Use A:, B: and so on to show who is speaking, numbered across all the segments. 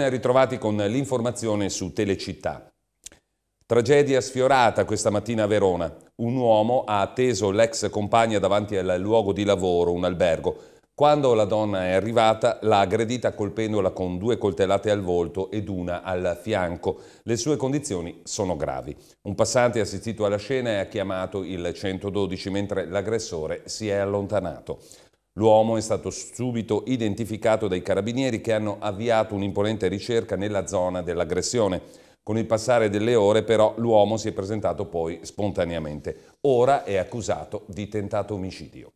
A: Ben ritrovati con l'informazione su Telecittà. Tragedia sfiorata questa mattina a Verona. Un uomo ha atteso l'ex compagna davanti al luogo di lavoro, un albergo. Quando la donna è arrivata, l'ha aggredita colpendola con due coltellate al volto ed una al fianco. Le sue condizioni sono gravi. Un passante assistito alla scena e ha chiamato il 112 mentre l'aggressore si è allontanato. L'uomo è stato subito identificato dai carabinieri che hanno avviato un'imponente ricerca nella zona dell'aggressione. Con il passare delle ore però l'uomo si è presentato poi spontaneamente. Ora è accusato di tentato omicidio.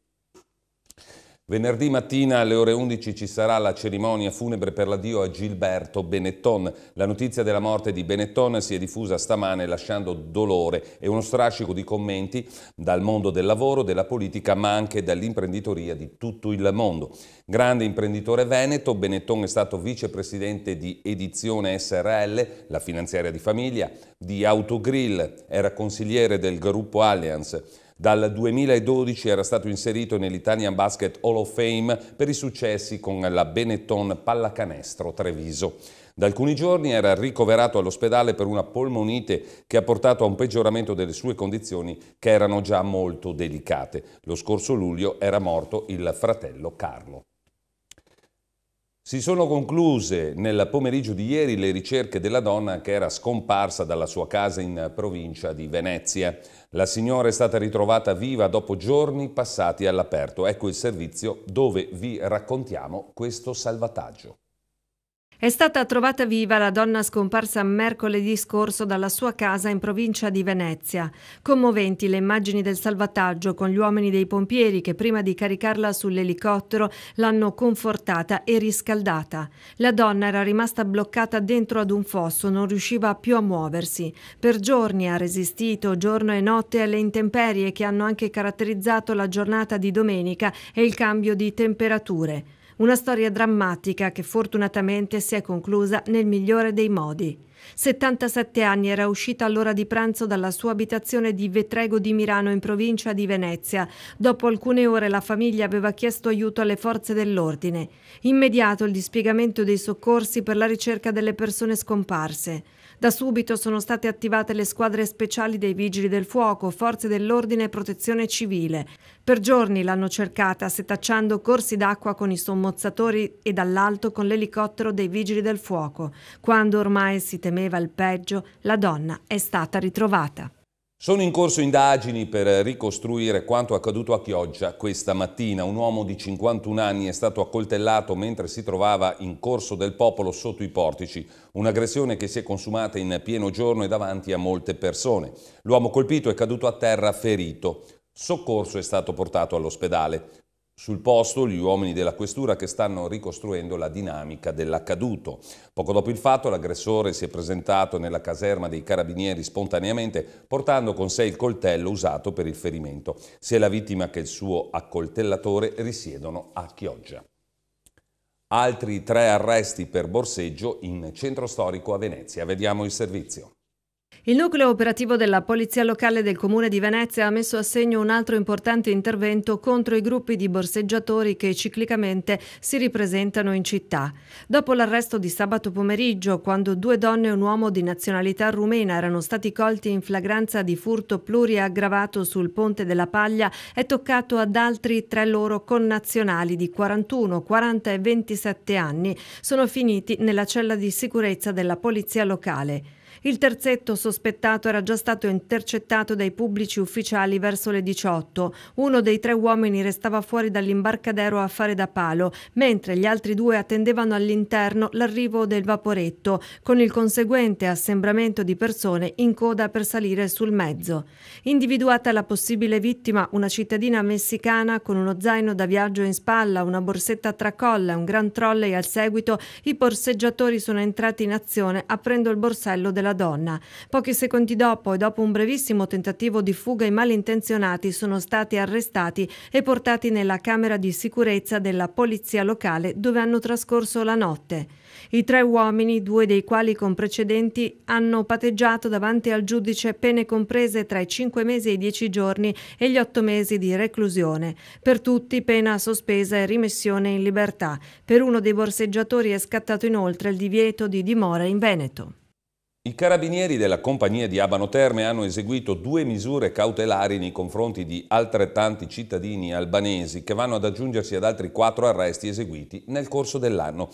A: Venerdì mattina alle ore 11 ci sarà la cerimonia funebre per l'addio a Gilberto Benetton. La notizia della morte di Benetton si è diffusa stamane lasciando dolore e uno strascico di commenti dal mondo del lavoro, della politica ma anche dall'imprenditoria di tutto il mondo. Grande imprenditore veneto, Benetton è stato vicepresidente di Edizione SRL, la finanziaria di famiglia, di Autogrill, era consigliere del gruppo Allianz. Dal 2012 era stato inserito nell'Italian Basket Hall of Fame per i successi con la Benetton Pallacanestro Treviso. Da alcuni giorni era ricoverato all'ospedale per una polmonite che ha portato a un peggioramento delle sue condizioni che erano già molto delicate. Lo scorso luglio era morto il fratello Carlo. Si sono concluse nel pomeriggio di ieri le ricerche della donna che era scomparsa dalla sua casa in provincia di Venezia. La signora è stata ritrovata viva dopo giorni passati all'aperto. Ecco il servizio dove vi raccontiamo questo salvataggio.
B: È stata trovata viva la donna scomparsa mercoledì scorso dalla sua casa in provincia di Venezia. Commoventi le immagini del salvataggio con gli uomini dei pompieri che prima di caricarla sull'elicottero l'hanno confortata e riscaldata. La donna era rimasta bloccata dentro ad un fosso, non riusciva più a muoversi. Per giorni ha resistito giorno e notte alle intemperie che hanno anche caratterizzato la giornata di domenica e il cambio di temperature. Una storia drammatica che fortunatamente si è conclusa nel migliore dei modi. 77 anni era uscita all'ora di pranzo dalla sua abitazione di Vetrego di Mirano in provincia di Venezia. Dopo alcune ore la famiglia aveva chiesto aiuto alle forze dell'ordine. Immediato il dispiegamento dei soccorsi per la ricerca delle persone scomparse. Da subito sono state attivate le squadre speciali dei Vigili del Fuoco, Forze dell'Ordine e Protezione Civile. Per giorni l'hanno cercata, setacciando corsi d'acqua con i sommozzatori e dall'alto con l'elicottero dei Vigili del Fuoco. Quando ormai si temeva il peggio, la donna è stata ritrovata.
A: Sono in corso indagini per ricostruire quanto accaduto a Chioggia questa mattina. Un uomo di 51 anni è stato accoltellato mentre si trovava in corso del popolo sotto i portici, un'aggressione che si è consumata in pieno giorno e davanti a molte persone. L'uomo colpito è caduto a terra ferito. Soccorso è stato portato all'ospedale. Sul posto gli uomini della questura che stanno ricostruendo la dinamica dell'accaduto. Poco dopo il fatto l'aggressore si è presentato nella caserma dei carabinieri spontaneamente portando con sé il coltello usato per il ferimento. Sia la vittima che il suo accoltellatore risiedono a Chioggia. Altri tre arresti per borseggio in centro storico a Venezia. Vediamo il servizio.
B: Il nucleo operativo della Polizia Locale del Comune di Venezia ha messo a segno un altro importante intervento contro i gruppi di borseggiatori che ciclicamente si ripresentano in città. Dopo l'arresto di sabato pomeriggio, quando due donne e un uomo di nazionalità rumena erano stati colti in flagranza di furto pluriaggravato sul Ponte della Paglia, è toccato ad altri tre loro connazionali di 41, 40 e 27 anni. Sono finiti nella cella di sicurezza della Polizia Locale. Il terzetto sospettato era già stato intercettato dai pubblici ufficiali verso le 18. Uno dei tre uomini restava fuori dall'imbarcadero a fare da palo, mentre gli altri due attendevano all'interno l'arrivo del vaporetto, con il conseguente assembramento di persone in coda per salire sul mezzo. Individuata la possibile vittima, una cittadina messicana con uno zaino da viaggio in spalla, una borsetta a tracolla, un gran trolley al seguito, i borseggiatori sono entrati in azione aprendo il borsello della donna. Pochi secondi dopo e dopo un brevissimo tentativo di fuga, i malintenzionati sono stati arrestati e portati nella camera di sicurezza della polizia locale dove hanno trascorso la notte. I tre uomini, due dei quali con precedenti, hanno patteggiato davanti al giudice pene comprese tra i 5 mesi e i 10 giorni e gli 8 mesi di reclusione. Per tutti pena sospesa e rimessione in libertà. Per uno dei borseggiatori è scattato inoltre il divieto di dimora in Veneto.
A: I carabinieri della compagnia di Abano Terme hanno eseguito due misure cautelari nei confronti di altrettanti cittadini albanesi che vanno ad aggiungersi ad altri quattro arresti eseguiti nel corso dell'anno.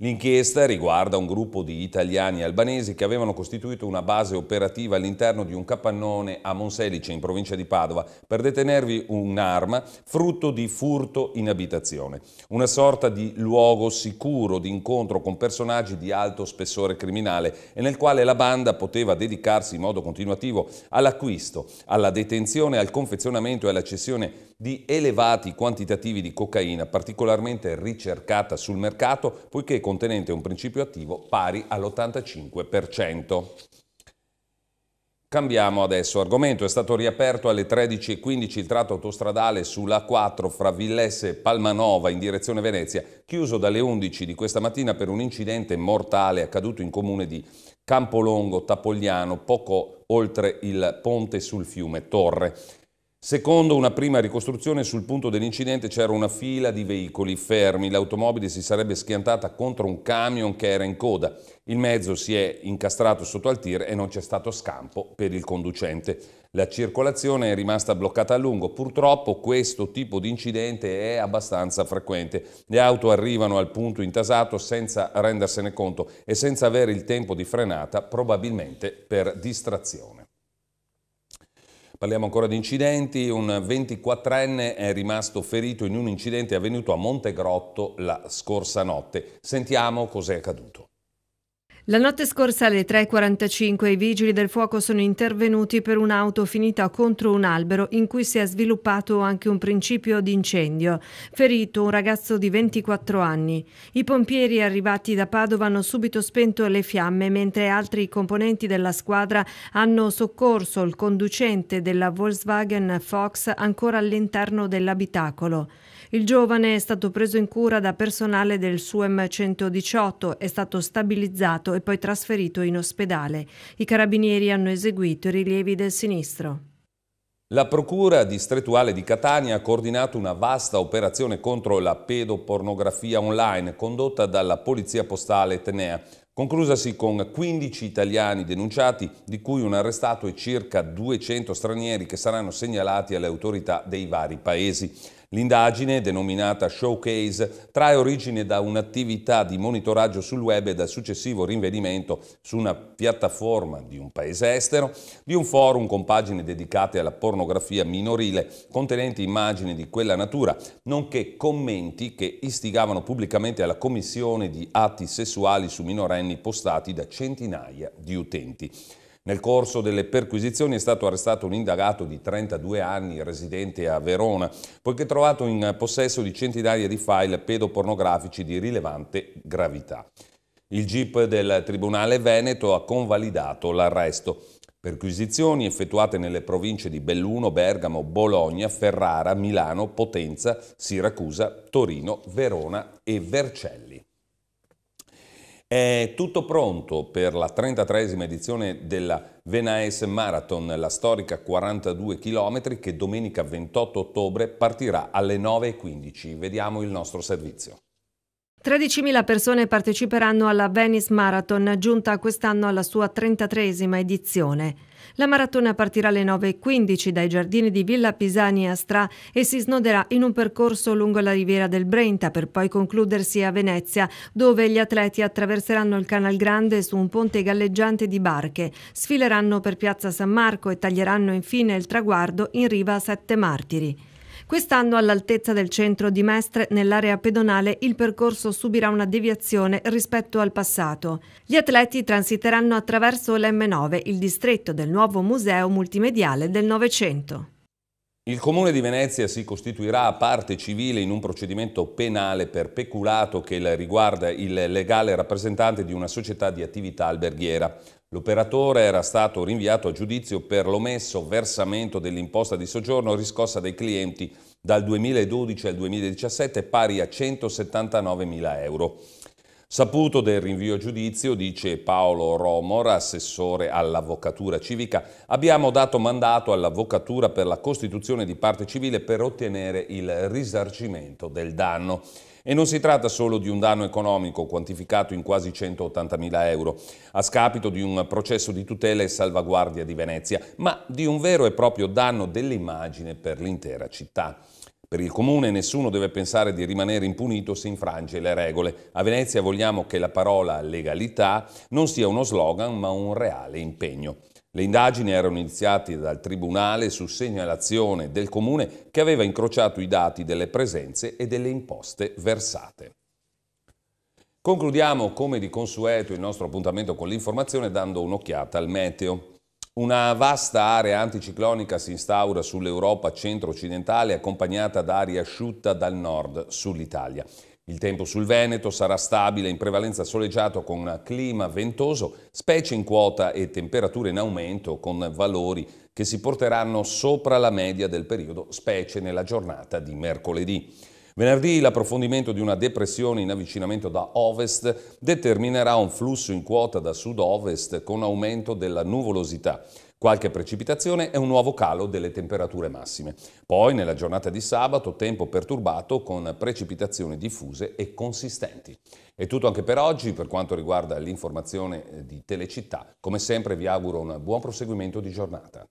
A: L'inchiesta riguarda un gruppo di italiani e albanesi che avevano costituito una base operativa all'interno di un capannone a Monselice in provincia di Padova per detenervi un'arma frutto di furto in abitazione. Una sorta di luogo sicuro di incontro con personaggi di alto spessore criminale e nel quale la banda poteva dedicarsi in modo continuativo all'acquisto, alla detenzione, al confezionamento e alla cessione di di elevati quantitativi di cocaina particolarmente ricercata sul mercato poiché contenente un principio attivo pari all'85%. Cambiamo adesso argomento, è stato riaperto alle 13.15 il tratto autostradale sulla 4 fra Villesse e Palmanova in direzione Venezia, chiuso dalle 11 di questa mattina per un incidente mortale accaduto in comune di Campolongo, Tapogliano, poco oltre il ponte sul fiume Torre. Secondo una prima ricostruzione, sul punto dell'incidente c'era una fila di veicoli fermi. L'automobile si sarebbe schiantata contro un camion che era in coda. Il mezzo si è incastrato sotto al tir e non c'è stato scampo per il conducente. La circolazione è rimasta bloccata a lungo. Purtroppo questo tipo di incidente è abbastanza frequente. Le auto arrivano al punto intasato senza rendersene conto e senza avere il tempo di frenata, probabilmente per distrazione. Parliamo ancora di incidenti, un 24enne è rimasto ferito in un incidente avvenuto a Montegrotto la scorsa notte. Sentiamo cos'è accaduto.
B: La notte scorsa alle 3.45 i vigili del fuoco sono intervenuti per un'auto finita contro un albero in cui si è sviluppato anche un principio di incendio. Ferito un ragazzo di 24 anni. I pompieri arrivati da Padova hanno subito spento le fiamme mentre altri componenti della squadra hanno soccorso il conducente della Volkswagen Fox ancora all'interno dell'abitacolo. Il giovane è stato preso in cura da personale del SUEM 118, è stato stabilizzato e poi trasferito in ospedale. I carabinieri hanno eseguito i rilievi del sinistro.
A: La Procura distrettuale di Catania ha coordinato una vasta operazione contro la pedopornografia online condotta dalla Polizia Postale Etnea, conclusasi con 15 italiani denunciati, di cui un arrestato e circa 200 stranieri che saranno segnalati alle autorità dei vari paesi. L'indagine, denominata Showcase, trae origine da un'attività di monitoraggio sul web e dal successivo rinvenimento su una piattaforma di un paese estero di un forum con pagine dedicate alla pornografia minorile contenenti immagini di quella natura, nonché commenti che istigavano pubblicamente alla commissione di atti sessuali su minorenni postati da centinaia di utenti. Nel corso delle perquisizioni è stato arrestato un indagato di 32 anni residente a Verona, poiché trovato in possesso di centinaia di file pedopornografici di rilevante gravità. Il GIP del Tribunale Veneto ha convalidato l'arresto. Perquisizioni effettuate nelle province di Belluno, Bergamo, Bologna, Ferrara, Milano, Potenza, Siracusa, Torino, Verona e Vercelli. È tutto pronto per la 33esima edizione della Venaes Marathon, la storica 42 km che domenica 28 ottobre partirà alle 9.15. Vediamo il nostro servizio.
B: 13.000 persone parteciperanno alla Venice Marathon, giunta quest'anno alla sua 33esima edizione. La maratona partirà alle 9.15 dai giardini di Villa Pisani a Stra e si snoderà in un percorso lungo la riviera del Brenta per poi concludersi a Venezia, dove gli atleti attraverseranno il Canal Grande su un ponte galleggiante di barche, sfileranno per Piazza San Marco e taglieranno infine il traguardo in riva a Sette Martiri. Quest'anno all'altezza del centro di Mestre nell'area pedonale il percorso subirà una deviazione rispetto al passato. Gli atleti transiteranno attraverso l'M9, il distretto del nuovo museo multimediale del Novecento.
A: Il Comune di Venezia si costituirà a parte civile in un procedimento penale per peculato che riguarda il legale rappresentante di una società di attività alberghiera. L'operatore era stato rinviato a giudizio per l'omesso versamento dell'imposta di soggiorno riscossa dai clienti dal 2012 al 2017 pari a 179 mila euro. Saputo del rinvio a giudizio, dice Paolo Romora, assessore all'avvocatura civica, abbiamo dato mandato all'avvocatura per la costituzione di parte civile per ottenere il risarcimento del danno. E non si tratta solo di un danno economico quantificato in quasi 180.000 euro, a scapito di un processo di tutela e salvaguardia di Venezia, ma di un vero e proprio danno dell'immagine per l'intera città. Per il Comune nessuno deve pensare di rimanere impunito se infrange le regole. A Venezia vogliamo che la parola legalità non sia uno slogan ma un reale impegno. Le indagini erano iniziate dal Tribunale su segnalazione del Comune che aveva incrociato i dati delle presenze e delle imposte versate. Concludiamo come di consueto il nostro appuntamento con l'informazione dando un'occhiata al meteo. Una vasta area anticiclonica si instaura sull'Europa centro-occidentale accompagnata da aria asciutta dal nord sull'Italia. Il tempo sul Veneto sarà stabile, in prevalenza soleggiato con un clima ventoso, specie in quota e temperature in aumento con valori che si porteranno sopra la media del periodo, specie nella giornata di mercoledì. Venerdì l'approfondimento di una depressione in avvicinamento da ovest determinerà un flusso in quota da sud-ovest con aumento della nuvolosità. Qualche precipitazione e un nuovo calo delle temperature massime. Poi nella giornata di sabato tempo perturbato con precipitazioni diffuse e consistenti. È tutto anche per oggi per quanto riguarda l'informazione eh, di Telecittà. Come sempre vi auguro un buon proseguimento di giornata.